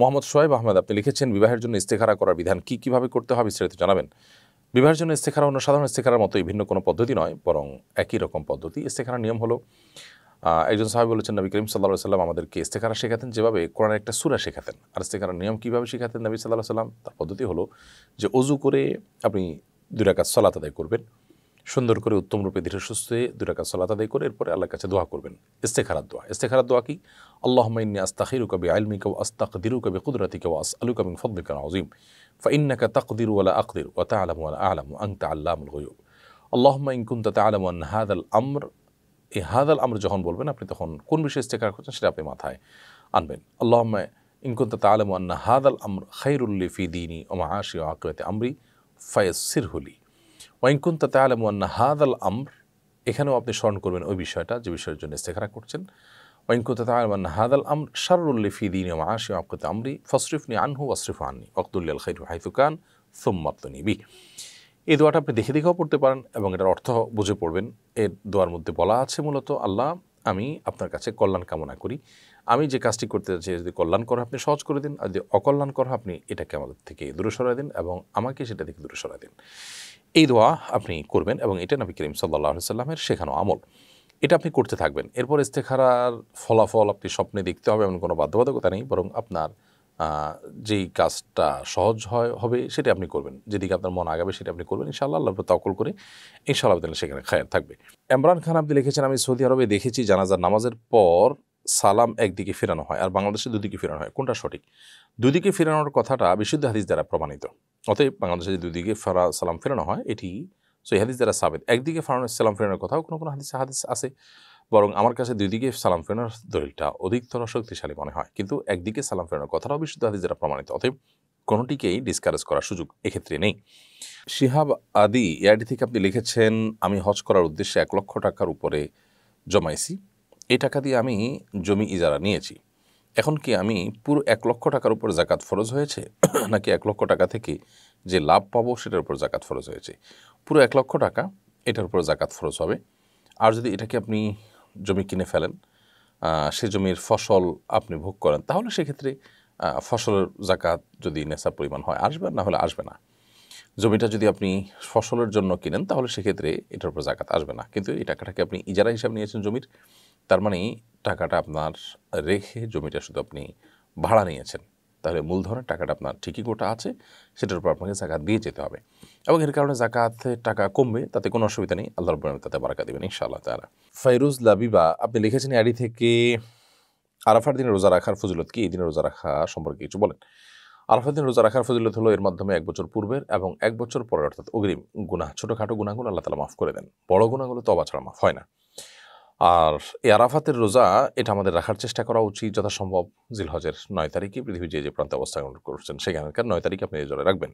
মোহাম্মদ সোহেব আহমেদ আপনি লিখেছেন বিবাহের জন্য ইস্তেখারা করার বিধান কি কিভাবে করতে হবে বিস্তারিত জানাবেন বিবাহের জন্য ইস্তেখারা অন্য সাধারণ ইস্তেখারার মতোই ভিন্ন কোনো পদ্ধতি নয় বরং একই রকম পদ্ধতি ইস্তেখারার নিয়ম হলো একজন সাহেব বলেছেন নবী করিম সাল্লাহ সাল্লাম আমাদেরকে ইস্তেখারা শেখাতেন যেভাবে কোরআন একটা সুরা শেখাতেন আর ইস্তেখারার নিয়ম কীভাবে শেখাতেন নবী সাল্লাহ সাল্লাম তার পদ্ধতি হলো যে অজু করে আপনি দুই রাকাত সলাত আদায় করবেন সুন্দর করে উত্তম রূপে দৃঢ় সুস্থ হয়ে দুই রাকাত সালাত আদায় করে এরপরে আল্লাহর কাছে দোয়া করবেন ইস্তেখারাত দোয়া ইস্তেখারাত দোয়া কি আল্লাহুম্মা ইন্নী আস্তাখিরুকা বিআলমিকা ওয়া আস্তাকদিরুকা বিকুদরাতিকা ওয়া আসআলুকা মিন ফাদলিকা আযীম ফাইন্নাকা তাকদিরু ওয়া লা আকদির ওয়া أعلم ওয়া লা আ'লামু আনতা আল্লামুল كنت আল্লাহুম্মা ইন কুনতা الأمر আন হাযাল আমর এ হাযাল আমর যখন বলবেন আপনি তখন কোন বিষয়ে ইস্তেখারা করছেন সেটা আপনি মাথায় আনবেন আল্লাহুম্মা ইন কুনতা তালাম আন হাযাল আমর লি ফি দীনি ওয়া মাআশি ওয়া আকিবাতি আমরি ফায়াসসিরহু লি ওয়াইকুন্তা তালাম ওয়ান্না হাদ আল আমর এখানেও আপনি স্মরণ করবেন ওই বিষয়টা যে বিষয়ের জন্য ইস্তেখারা করছেন ওয়াইকুন্তা তালাম ওয়ান্না হাদ আল আমর শারুল্লিফি দিন আশি আবকতে আমরি ফসরিফনি আনহু ওয়াসরিফ আননি হাইফু খান হাইফুকান নিবি এই দোয়াটা আপনি দেখে দেখেও পড়তে পারেন এবং এটার অর্থ বুঝে পড়বেন এর দোয়ার মধ্যে বলা আছে মূলত আল্লাহ আমি আপনার কাছে কল্যাণ কামনা করি আমি যে কাজটি করতে চাচ্ছি যদি কল্যাণ করা আপনি সহজ করে দিন আর যদি অকল্যাণ করা আপনি এটাকে আমাদের থেকে দূরে সরাই দিন এবং আমাকে সেটা থেকে দূরে সরাই দিন এই দোয়া আপনি করবেন এবং এটা নবী করিম সাল্লা সাল্লামের শেখানো আমল এটা আপনি করতে থাকবেন এরপর ইস্তেখারার ফলাফল আপনি স্বপ্নে দেখতে হবে এমন কোনো বাধ্যবাধকতা নেই বরং আপনার যেই কাজটা সহজ হয় হবে সেটা আপনি করবেন যেদিকে আপনার মন আগাবে সেটা আপনি করবেন ইনশাআল্লাহ আল্লাহ তকল করে ইনশাআল্লাহ তাহলে সেখানে খায়ের থাকবে এমরান খান আপনি লিখেছেন আমি সৌদি আরবে দেখেছি জানাজার নামাজের পর সালাম একদিকে ফেরানো হয় আর বাংলাদেশে দুদিকে ফেরানো হয় কোনটা সঠিক দুদিকে ফেরানোর কথাটা বিশুদ্ধ হাদিস দ্বারা প্রমাণিত অতএব বাংলাদেশে যদি দুদিকে ফেরা সালাম ফেরানো হয় এটি সই হাদিস দ্বারা সাবেদ একদিকে ফেরানোর সালাম ফেরানোর কথাও কোনো কোনো হাদিস হাদিস আছে বরং আমার কাছে দুদিকে সালাম ফেরানোর দলিলটা অধিকতর শক্তিশালী মনে হয় কিন্তু একদিকে সালাম ফেরানোর কথাটাও বিশুদ্ধ হাদিস দ্বারা প্রমাণিত অতএব কোনোটিকেই ডিসকারেজ করার সুযোগ এক্ষেত্রে নেই শিহাব আদি এআইডি থেকে আপনি লিখেছেন আমি হজ করার উদ্দেশ্যে এক লক্ষ টাকার উপরে জমাইছি এই টাকা দিয়ে আমি জমি ইজারা নিয়েছি এখন কি আমি পুরো এক লক্ষ টাকার উপর জাকাত ফরজ হয়েছে নাকি এক লক্ষ টাকা থেকে যে লাভ পাবো সেটার উপর জাকাত ফরজ হয়েছে পুরো এক লক্ষ টাকা এটার উপর জাকাত ফরজ হবে আর যদি এটাকে আপনি জমি কিনে ফেলেন সে জমির ফসল আপনি ভোগ করেন তাহলে সেক্ষেত্রে ফসলের জাকাত যদি নেশা পরিমাণ হয় আসবে না হলে আসবে না জমিটা যদি আপনি ফসলের জন্য কিনেন তাহলে সেক্ষেত্রে এটার উপর জাকাত আসবে না কিন্তু এই টাকাটাকে আপনি ইজারা হিসাবে নিয়েছেন জমির তার মানে টাকাটা আপনার রেখে জমিটা শুধু আপনি ভাড়া নিয়েছেন তাহলে মূলধনের টাকাটা আপনার ঠিকই গোটা আছে সেটার উপর আপনাকে জাকাত দিয়ে যেতে হবে এবং এর কারণে জাকাতে টাকা কমবে তাতে কোনো অসুবিধা নেই আল্লাহ রব তাতে বারাকা দেবেন ইনশাআল্লাহ তারা ফাইরুজ লাবিবা আপনি লিখেছেন আড়ি থেকে আরাফার দিনে রোজা রাখার ফজিলত কি এই দিনে রোজা রাখা সম্পর্কে কিছু বলেন আরাফার দিনে রোজা রাখার ফজিলত হলো এর মাধ্যমে এক বছর পূর্বের এবং এক বছর পরে অর্থাৎ অগ্রিম গুনাহ ছোটোখাটো গুণাগুলো আল্লাহ তালা মাফ করে দেন বড় গুণাগুলো তো ছাড়া মাফ হয় না আর এ আরাফাতের রোজা এটা আমাদের রাখার চেষ্টা করা উচিত যথাসম্ভব জিলহজের নয় তারিখে পৃথিবীর যে যে প্রান্তে অবস্থা করছেন সেখানকার নয় তারিখে আপনি এই জলে রাখবেন